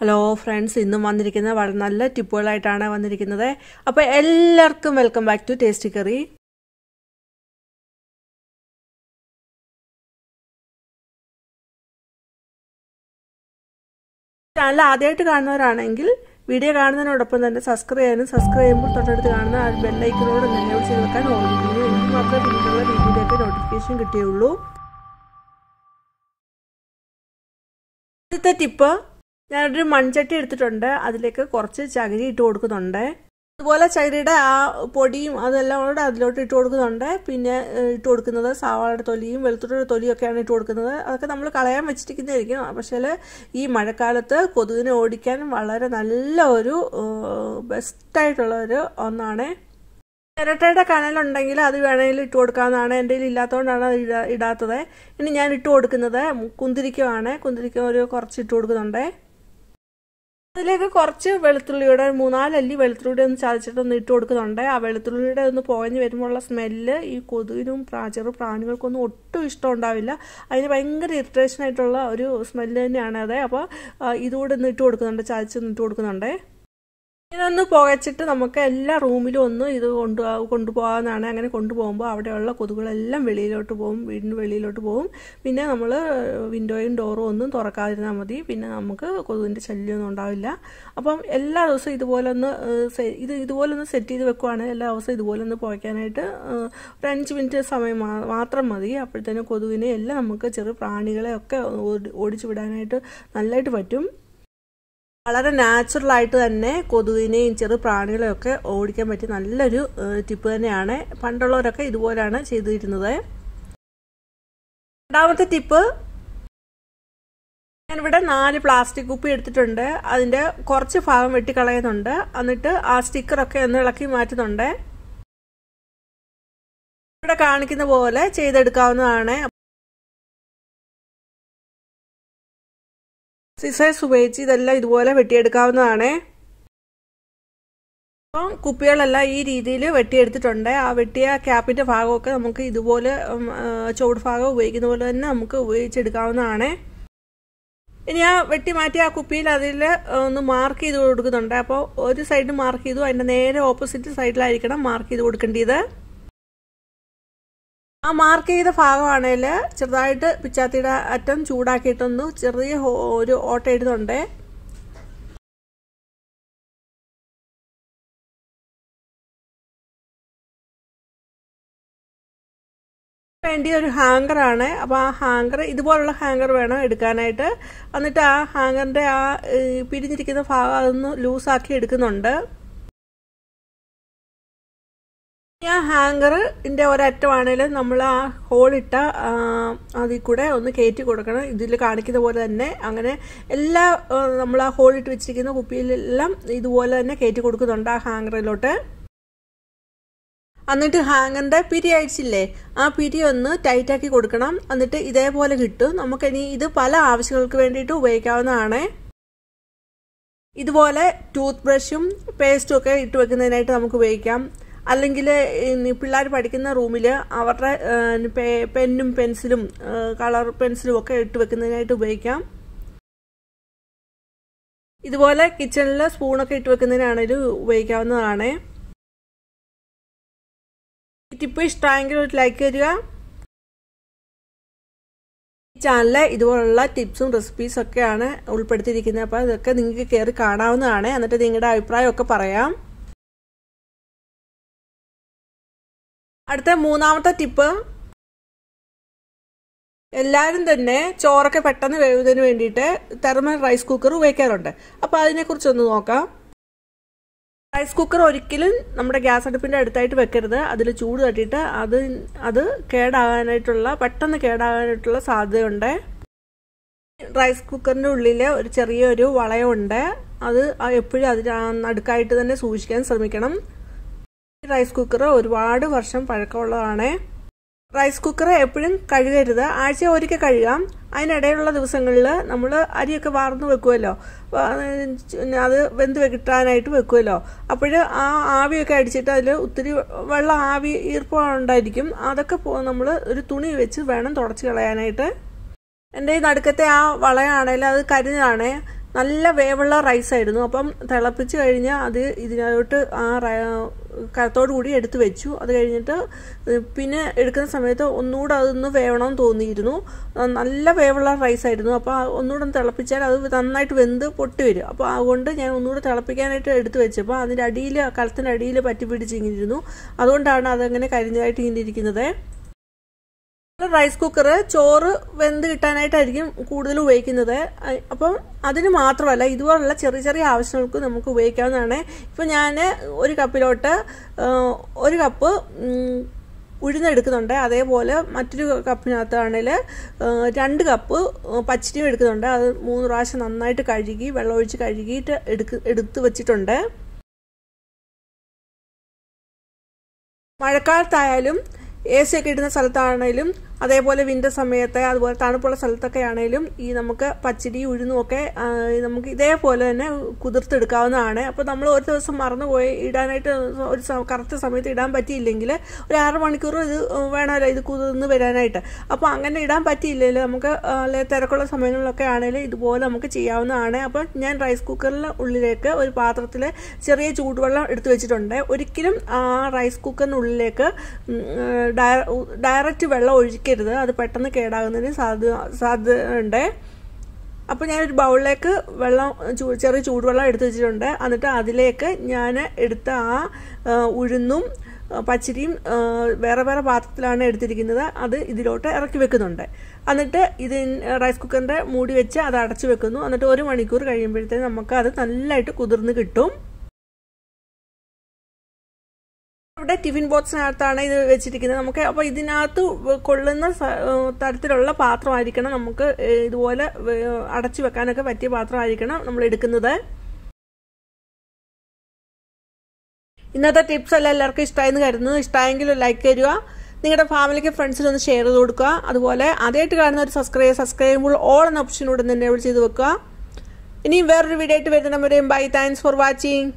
hello friends ഇന്നും വന്നിരിക്കുന്നത് വളരെ നല്ല ടിപ്പുകളായിട്ടാണ് വന്നിരിക്കുന്നത് അപ്പോൾ എല്ലാവർക്കും welcome back to Tasty Curry channel ആദ്യമായിട്ട് കാണുന്നവരാണെങ്കിൽ വീഡിയോ കാണുന്നതിനോടൊപ്പം തന്നെ സബ്സ്ക്രൈബ് ചെയ്യാനും സബ്സ്ക്രൈബ് ചെയ്യുമ്പോൾ തൊട്ടടുത്ത് കാണുന്ന ബെല്ലൈക്കനോട് നിങ്ങളോട് ചെയ്ത് വെക്കാൻ ഓർമ്മിക്കുന്നു എനിക്ക് മാത്രമേ പിന്നീടുള്ള വീഡിയോയുടെയൊക്കെ നോട്ടിഫിക്കേഷൻ കിട്ടിയുള്ളൂ ആദ്യത്തെ ടിപ്പ് ഞാനൊരു മൺചട്ടി എടുത്തിട്ടുണ്ട് അതിലേക്ക് കുറച്ച് ചകിരി ഇട്ട് കൊടുക്കുന്നുണ്ട് അതുപോലെ ചകിരിയുടെ ആ പൊടിയും അതെല്ലാം കൂടെ അതിലോട്ട് ഇട്ട് കൊടുക്കുന്നുണ്ട് പിന്നെ ഇട്ട് കൊടുക്കുന്നത് സാവാളയുടെ തൊലിയും വെളുത്തുള്ളിയുടെ ഒക്കെയാണ് ഇട്ട് കൊടുക്കുന്നത് അതൊക്കെ നമ്മൾ കളയാൻ വെച്ചിരിക്കുന്നതായിരിക്കും പക്ഷേ ഈ മഴക്കാലത്ത് കൊതുകിനെ ഓടിക്കാൻ വളരെ നല്ല ഒരു ബെസ്റ്റായിട്ടുള്ള ഒരു ഒന്നാണ് ചിരട്ടയുടെ കനലുണ്ടെങ്കിൽ അത് വേണമെങ്കിൽ ഇട്ട് കൊടുക്കാമെന്നാണ് എൻ്റെ കയ്യിൽ ഇല്ലാത്തതുകൊണ്ടാണ് അത് ഇടാത്തത് ഇനി ഞാൻ ഇട്ട് കൊടുക്കുന്നത് കുന്തിരിക്കമാണ് കുന്തിരിക്കം ഒരു കുറച്ച് ഇട്ട് കൊടുക്കുന്നുണ്ട് അതിലേക്ക് കുറച്ച് വെളുത്തുള്ളിയുടെ മൂന്നാലല്ലി വെളുത്തുള്ളിയുടെ ഒന്ന് ചതച്ചിട്ട് ഒന്ന് ഇട്ട് കൊടുക്കുന്നുണ്ട് ആ വെളുത്തുള്ളിയുടെ ഒന്ന് പോകഞ്ഞ് വരുമ്പോഴുള്ള സ്മെല്ല് ഈ കൊതുകിനും ചെറു പ്രാണികൾക്കൊന്നും ഒട്ടും ഇഷ്ടം ഉണ്ടാവില്ല അതിന് ഭയങ്കര ഇറിറ്റേഷൻ ആയിട്ടുള്ള ഒരു സ്മെല്ല് തന്നെയാണ് അതെ അപ്പോൾ ഇതുകൂടെ ഒന്ന് ഇട്ട് കൊടുക്കുന്നുണ്ട് ചതച്ച് ഇട്ട് കൊടുക്കുന്നുണ്ട് ഇതൊന്ന് പുകച്ചിട്ട് നമുക്ക് എല്ലാ റൂമിലും ഒന്ന് ഇത് കൊണ്ടു കൊണ്ടുപോകാന്നാണ് അങ്ങനെ കൊണ്ടുപോകുമ്പോൾ അവിടെയുള്ള കൊതുകുകളെല്ലാം വെളിയിലോട്ട് പോകും വീടിന് വെളിയിലോട്ട് പോകും പിന്നെ നമ്മൾ വിൻഡോയും ഡോറും ഒന്നും തുറക്കാതിരുന്നാൽ മതി പിന്നെ നമുക്ക് കൊതുകിൻ്റെ ശല്യമൊന്നും ഉണ്ടാവില്ല അപ്പം എല്ലാ ദിവസവും ഇതുപോലെ ഒന്ന് ഇത് ഇതുപോലെ ഒന്ന് സെറ്റ് ചെയ്ത് വെക്കുവാണെങ്കിൽ എല്ലാ ദിവസവും ഇതുപോലെ ഒന്ന് പുകയ്ക്കാനായിട്ട് ഒരു അഞ്ച് മിനിറ്റ് സമയം മാത്രം മതി അപ്പോഴത്തേനും കൊതുകിനെ എല്ലാം നമുക്ക് ചെറു പ്രാണികളെയൊക്കെ ഓടിച്ചു വിടാനായിട്ട് നല്ലതായിട്ട് പറ്റും വളരെ നാച്ചുറൽ ആയിട്ട് തന്നെ കൊതുകിനെയും ചെറു പ്രാണികളെയൊക്കെ ഓടിക്കാൻ പറ്റിയ നല്ലൊരു ടിപ്പ് തന്നെയാണ് പണ്ടുള്ളവരൊക്കെ ഇതുപോലെയാണ് ചെയ്തിരുന്നത് രണ്ടാമത്തെ ടിപ്പ് ഞാനിവിടെ നാല് പ്ലാസ്റ്റിക് കുപ്പി എടുത്തിട്ടുണ്ട് അതിന്റെ കുറച്ച് ഭാഗം വെട്ടിക്കളയുന്നുണ്ട് എന്നിട്ട് ആ സ്റ്റിക്കറൊക്കെ ഒന്ന് ഇളക്കി മാറ്റുന്നുണ്ട് ഇവിടെ കാണിക്കുന്ന പോലെ ചെയ്തെടുക്കാവുന്നതാണ് സിസേ ഉപയോഗിച്ച് ഇതെല്ലാം ഇതുപോലെ വെട്ടിയെടുക്കാവുന്നതാണ് അപ്പം കുപ്പികളെല്ലാം ഈ രീതിയിൽ വെട്ടിയെടുത്തിട്ടുണ്ട് ആ വെട്ടിയ ക്യാപ്പിൻ്റെ ഭാഗമൊക്കെ നമുക്ക് ഇതുപോലെ ചുവട് ഭാഗം ഉപയോഗിക്കുന്ന പോലെ തന്നെ നമുക്ക് ഉപയോഗിച്ചെടുക്കാവുന്നതാണ് ഇനി ആ വെട്ടി മാറ്റി ആ കുപ്പിയിൽ അതിൽ ഒന്ന് മാർക്ക് ചെയ്ത് കൊടുക്കുന്നുണ്ട് അപ്പോൾ ഒരു സൈഡ് മാർക്ക് ചെയ്തു അതിൻ്റെ നേരെ ഓപ്പോസിറ്റ് സൈഡിലായിരിക്കണം മാർക്ക് ചെയ്ത് കൊടുക്കേണ്ടത് ആ മാർക്ക് ചെയ്ത ഭാഗമാണെങ്കിൽ ചെറുതായിട്ട് പിച്ചാത്തിയുടെ അറ്റം ചൂടാക്കിയിട്ടൊന്ന് ചെറിയ ഒരു ഓട്ട എഴുതുണ്ടേ വേണ്ടി ഒരു ആണ് അപ്പോൾ ആ ഹാങ്കർ ഇതുപോലുള്ള ഹാങ്കർ വേണം എടുക്കാനായിട്ട് എന്നിട്ട് ആ ഹാങ്കറിൻ്റെ ആ പിരിഞ്ഞിരിക്കുന്ന ഭാഗം അതൊന്ന് ലൂസാക്കി എടുക്കുന്നുണ്ട് ആ ഹാങ്കറിൻ്റെ ഒരറ്റമാണെങ്കിൽ നമ്മൾ ആ ഹോളിട്ട അതിൽ കൂടെ ഒന്ന് കയറ്റി കൊടുക്കണം ഇതിൽ കാണിക്കുന്ന പോലെ തന്നെ അങ്ങനെ എല്ലാ നമ്മൾ ആ ഹോളിട്ട് വെച്ചിരിക്കുന്ന കുപ്പിയിലെല്ലാം ഇതുപോലെ തന്നെ കയറ്റി കൊടുക്കുന്നുണ്ട് ആ ഹാങ്കറിലോട്ട് എന്നിട്ട് ഹാങ്ങറിൻ്റെ പിരി അയച്ചില്ലേ ആ പിരി ഒന്ന് ടൈറ്റാക്കി കൊടുക്കണം എന്നിട്ട് ഇതേപോലെ കിട്ടും നമുക്കിനി ഇത് പല ആവശ്യങ്ങൾക്ക് വേണ്ടിയിട്ട് ഉപയോഗിക്കാവുന്നതാണ് ഇതുപോലെ ടൂത്ത് ബ്രഷും പേസ്റ്റും ഒക്കെ ഇട്ട് വെക്കുന്നതിനായിട്ട് നമുക്ക് ഉപയോഗിക്കാം അല്ലെങ്കിൽ പിള്ളേർ പഠിക്കുന്ന റൂമിൽ അവരുടെ പെന്നും പെൻസിലും കളർ പെൻസിലും ഒക്കെ ഇട്ട് വെക്കുന്നതിനായിട്ട് ഉപയോഗിക്കാം ഇതുപോലെ കിച്ചണിൽ സ്പൂണൊക്കെ ഇട്ട് വെക്കുന്നതിനാണെങ്കിലും ഉപയോഗിക്കാവുന്നതാണ് ടിപ്പ് ഇഷ്ടമായെങ്കിൽ ഒരു ലൈക്ക് തരിക ഈ ചാനലിൽ ഇതുപോലുള്ള ടിപ്സും റെസിപ്പീസൊക്കെയാണ് ഉൾപ്പെടുത്തിയിരിക്കുന്നത് അപ്പോൾ അതൊക്കെ നിങ്ങൾക്ക് കയറി കാണാവുന്നതാണ് എന്നിട്ട് നിങ്ങളുടെ അഭിപ്രായമൊക്കെ പറയാം അടുത്ത മൂന്നാമത്തെ ടിപ്പ് എല്ലാവരും തന്നെ ചോറൊക്കെ പെട്ടെന്ന് വേവുന്നതിന് വേണ്ടിയിട്ട് തെർമൽ റൈസ് കുക്കർ ഉപയോഗിക്കാറുണ്ട് അപ്പോൾ അതിനെക്കുറിച്ചൊന്ന് നോക്കാം റൈസ് കുക്കർ ഒരിക്കലും നമ്മുടെ ഗ്യാസ് അടുപ്പിൻ്റെ അടുത്തായിട്ട് വെക്കരുത് അതിൽ ചൂട് തട്ടിയിട്ട് അത് അത് കേടാകാനായിട്ടുള്ള പെട്ടെന്ന് കേടാകാനായിട്ടുള്ള സാധ്യതയുണ്ട് റൈസ് കുക്കറിൻ്റെ ഉള്ളിൽ ഒരു ചെറിയൊരു വളയമുണ്ട് അത് എപ്പോഴും അതിന് അടുക്കായിട്ട് തന്നെ സൂക്ഷിക്കാൻ ശ്രമിക്കണം റൈസ് കുക്കർ ഒരുപാട് വർഷം പഴക്കമുള്ളതാണ് റൈസ് കുക്കർ എപ്പോഴും കഴുകരുത് ആഴ്ച ഒരിക്കൽ കഴുകാം അതിനിടയിലുള്ള ദിവസങ്ങളിൽ നമ്മൾ അരിയൊക്കെ വാർന്ന് വെക്കുമല്ലോ അത് വെന്ത് വെക്കിട്ടാനായിട്ട് വെക്കുമല്ലോ അപ്പോൾ ആ ആവിയൊക്കെ അടിച്ചിട്ട് അതിൽ ഒത്തിരി വെള്ള ആവി ഉണ്ടായിരിക്കും അതൊക്കെ നമ്മൾ ഒരു തുണി വെച്ച് വേണം തുടച്ച് കളയാനായിട്ട് എൻ്റെ ഈ നടുക്കത്തെ ആ വളയാണേൽ അത് കരിഞ്ഞാണ് നല്ല വേവുള്ള റൈസായിരുന്നു അപ്പം തിളപ്പിച്ച് കഴിഞ്ഞാൽ അത് ഇതിനോട്ട് ആ കരത്തോടു കൂടി എടുത്ത് വെച്ചു അത് കഴിഞ്ഞിട്ട് പിന്നെ എടുക്കുന്ന സമയത്ത് ഒന്നുകൂടെ അതൊന്ന് വേവണമെന്ന് തോന്നിയിരുന്നു നല്ല വേവുള്ള റൈസ് ആയിരുന്നു അപ്പോൾ ഒന്നുകൂടെ ഒന്ന് തിളപ്പിച്ചാൽ അത് നന്നായിട്ട് വെന്ത് പൊട്ടി വരും അപ്പോൾ അതുകൊണ്ട് ഞാൻ ഒന്നുകൂടെ തിളപ്പിക്കാനായിട്ട് എടുത്ത് വെച്ചപ്പോൾ അതിൻ്റെ അടിയിൽ കലത്തിൻ്റെ അടിയിൽ പറ്റി പിടിച്ചിങ്ങിരുന്നു അതുകൊണ്ടാണ് അതങ്ങനെ കരിഞ്ഞതായിട്ട് ഇങ്ങനെ ഇരിക്കുന്നത് റൈസ് കുക്കർ ചോറ് വെന്ത് കിട്ടാനായിട്ടായിരിക്കും കൂടുതൽ ഉപയോഗിക്കുന്നത് അപ്പം അതിന് മാത്രമല്ല ഇതുപോലുള്ള ചെറിയ ചെറിയ ആവശ്യങ്ങൾക്ക് നമുക്ക് ഉപയോഗിക്കാവുന്നതാണ് ഇപ്പം ഞാൻ ഒരു കപ്പിലോട്ട് ഒരു കപ്പ് ഉഴുന്നെടുക്കുന്നുണ്ട് അതേപോലെ മറ്റൊരു കപ്പിനകത്താണെങ്കിൽ രണ്ട് കപ്പ് പച്ചരിയും എടുക്കുന്നുണ്ട് അത് മൂന്ന് പ്രാവശ്യം നന്നായിട്ട് കഴുകി വെള്ളമൊഴിച്ച് കഴുകിയിട്ട് എടുക്ക് എടുത്ത് വച്ചിട്ടുണ്ട് മഴക്കാലത്തായാലും എ സി ഒക്കെ ഇടുന്ന സ്ഥലത്താണെങ്കിലും അതേപോലെ വിൻ്റർ സമയത്ത് അതുപോലെ തണുപ്പുള്ള സ്ഥലത്തൊക്കെ ആണെങ്കിലും ഈ നമുക്ക് പച്ചടി ഉഴുന്നുമൊക്കെ നമുക്ക് ഇതേപോലെ തന്നെ കുതിർത്തെടുക്കാവുന്നതാണ് അപ്പോൾ നമ്മൾ ഒരു ദിവസം മറന്നുപോയി ഇടാനായിട്ട് ഒരു കറക്റ്റ് സമയത്ത് ഇടാൻ പറ്റിയില്ലെങ്കിൽ ഒരു ആറ് മണിക്കൂർ ഇത് വേണമല്ലോ ഇത് കുതിർന്ന് വരാനായിട്ട് അപ്പോൾ അങ്ങനെ ഇടാൻ പറ്റിയില്ലെങ്കിൽ നമുക്ക് തിരക്കുള്ള സമയങ്ങളിലൊക്കെ ആണെങ്കിൽ ഇതുപോലെ നമുക്ക് ചെയ്യാവുന്നതാണ് അപ്പോൾ ഞാൻ റൈസ് കുക്കറിൻ്റെ ഉള്ളിലേക്ക് ഒരു പാത്രത്തിൽ ചെറിയ ചൂടുവെള്ളം എടുത്തു വെച്ചിട്ടുണ്ട് ഒരിക്കലും ആ റൈസ് കുക്കറിനുള്ളിലേക്ക് ഡയറക്റ്റ് വെള്ളം ഒഴിക്കുക വെക്കരുത് അത് പെട്ടെന്ന് കേടാകുന്നതിന് സാധ്യത സാധ്യതയുണ്ട് അപ്പോൾ ഞാനൊരു ബൗളിലേക്ക് വെള്ളം ചെറിയ ചൂടുവെള്ളം എടുത്തു വെച്ചിട്ടുണ്ട് എന്നിട്ട് അതിലേക്ക് ഞാൻ എടുത്ത ആ ഉഴുന്നും പച്ചരിയും വേറെ വേറെ പാത്രത്തിലാണ് എടുത്തിരിക്കുന്നത് അത് ഇതിലോട്ട് ഇറക്കി വെക്കുന്നുണ്ട് എന്നിട്ട് ഇത് റൈസ് കുക്കറിൻ്റെ മൂടി വെച്ച് അത് അടച്ചു വെക്കുന്നു എന്നിട്ട് ഒരു മണിക്കൂർ കഴിയുമ്പോഴത്തേക്ക് നമുക്ക് അത് നല്ലതായിട്ട് കുതിർന്ന് കിട്ടും അവരുടെ ടിഫിൻ ബോക്സിനകത്താണ് ഇത് വെച്ചിരിക്കുന്നത് നമുക്ക് അപ്പോൾ ഇതിനകത്ത് കൊള്ളുന്ന തരത്തിലുള്ള പാത്രമായിരിക്കണം നമുക്ക് ഇതുപോലെ അടച്ചു വെക്കാനൊക്കെ പറ്റിയ പാത്രമായിരിക്കണം നമ്മൾ എടുക്കുന്നത് ഇന്നത്തെ ടിപ്സ് എല്ലാം എല്ലാവർക്കും ഇഷ്ടമായെന്ന് കരുതുന്നു ഇഷ്ടമായെങ്കിൽ ലൈക്ക് തരിക നിങ്ങളുടെ ഫാമിലിക്ക് ഫ്രണ്ട്സിനൊന്ന് ഷെയർ ചെയ്ത് കൊടുക്കുക അതുപോലെ ആദ്യമായിട്ട് കാണുന്ന ഒരു സബ്സ്ക്രൈബ് സബ്സ്ക്രൈബ് ചെയ്യുമ്പോൾ ഓൾ എന്ന ഓപ്ഷനിലൂടെ തന്നെ എനേബിൾ ചെയ്ത് വെക്കുക ഇനിയും വേറൊരു വീഡിയോ ആയിട്ട് വരുന്നവരെയും ബൈ താങ്ക്സ് ഫോർ വാച്ചിങ്